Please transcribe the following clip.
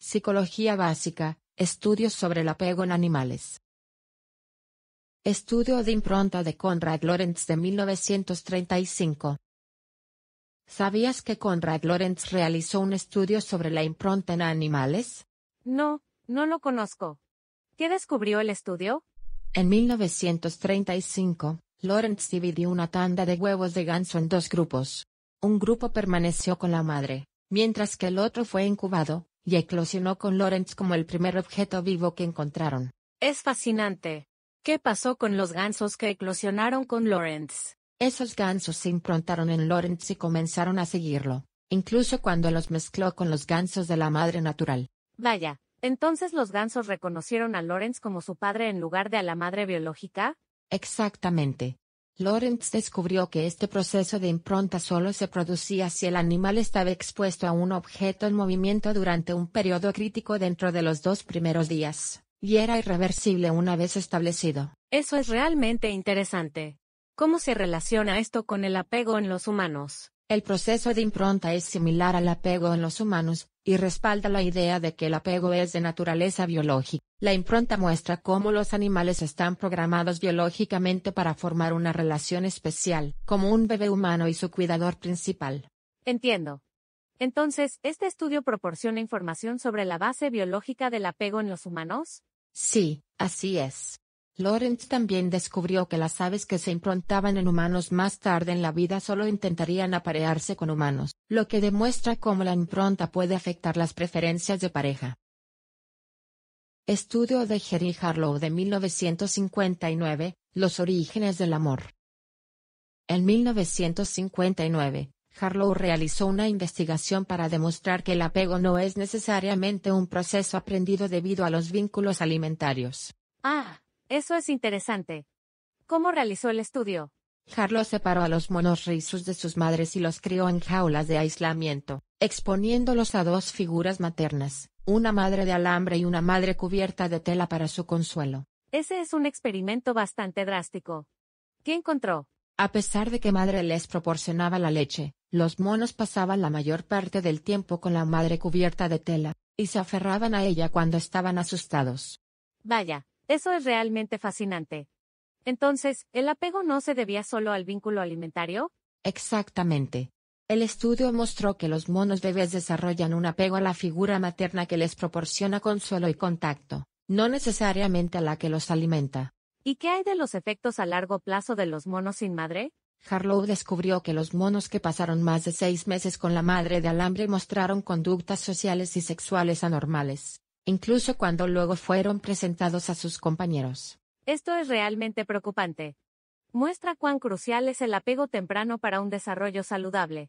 Psicología básica, estudios sobre el apego en animales. Estudio de impronta de Conrad Lorenz de 1935. ¿Sabías que Conrad Lorenz realizó un estudio sobre la impronta en animales? No, no lo conozco. ¿Qué descubrió el estudio? En 1935, Lorenz dividió una tanda de huevos de ganso en dos grupos. Un grupo permaneció con la madre, mientras que el otro fue incubado, y eclosionó con Lawrence como el primer objeto vivo que encontraron. Es fascinante. ¿Qué pasó con los gansos que eclosionaron con Lawrence? Esos gansos se improntaron en Lawrence y comenzaron a seguirlo, incluso cuando los mezcló con los gansos de la madre natural. Vaya, entonces los gansos reconocieron a Lawrence como su padre en lugar de a la madre biológica? Exactamente. Lawrence descubrió que este proceso de impronta solo se producía si el animal estaba expuesto a un objeto en movimiento durante un periodo crítico dentro de los dos primeros días, y era irreversible una vez establecido. Eso es realmente interesante. ¿Cómo se relaciona esto con el apego en los humanos? El proceso de impronta es similar al apego en los humanos, y respalda la idea de que el apego es de naturaleza biológica. La impronta muestra cómo los animales están programados biológicamente para formar una relación especial, como un bebé humano y su cuidador principal. Entiendo. Entonces, ¿este estudio proporciona información sobre la base biológica del apego en los humanos? Sí, así es. Lawrence también descubrió que las aves que se improntaban en humanos más tarde en la vida solo intentarían aparearse con humanos, lo que demuestra cómo la impronta puede afectar las preferencias de pareja. Estudio de Jerry Harlow de 1959, Los orígenes del amor. En 1959, Harlow realizó una investigación para demostrar que el apego no es necesariamente un proceso aprendido debido a los vínculos alimentarios. Ah, eso es interesante. ¿Cómo realizó el estudio? Harlow separó a los monos rizos de sus madres y los crió en jaulas de aislamiento, exponiéndolos a dos figuras maternas, una madre de alambre y una madre cubierta de tela para su consuelo. Ese es un experimento bastante drástico. ¿Qué encontró? A pesar de que madre les proporcionaba la leche, los monos pasaban la mayor parte del tiempo con la madre cubierta de tela, y se aferraban a ella cuando estaban asustados. Vaya, eso es realmente fascinante. Entonces, ¿el apego no se debía solo al vínculo alimentario? Exactamente. El estudio mostró que los monos bebés desarrollan un apego a la figura materna que les proporciona consuelo y contacto, no necesariamente a la que los alimenta. ¿Y qué hay de los efectos a largo plazo de los monos sin madre? Harlow descubrió que los monos que pasaron más de seis meses con la madre de alambre mostraron conductas sociales y sexuales anormales, incluso cuando luego fueron presentados a sus compañeros. Esto es realmente preocupante. Muestra cuán crucial es el apego temprano para un desarrollo saludable.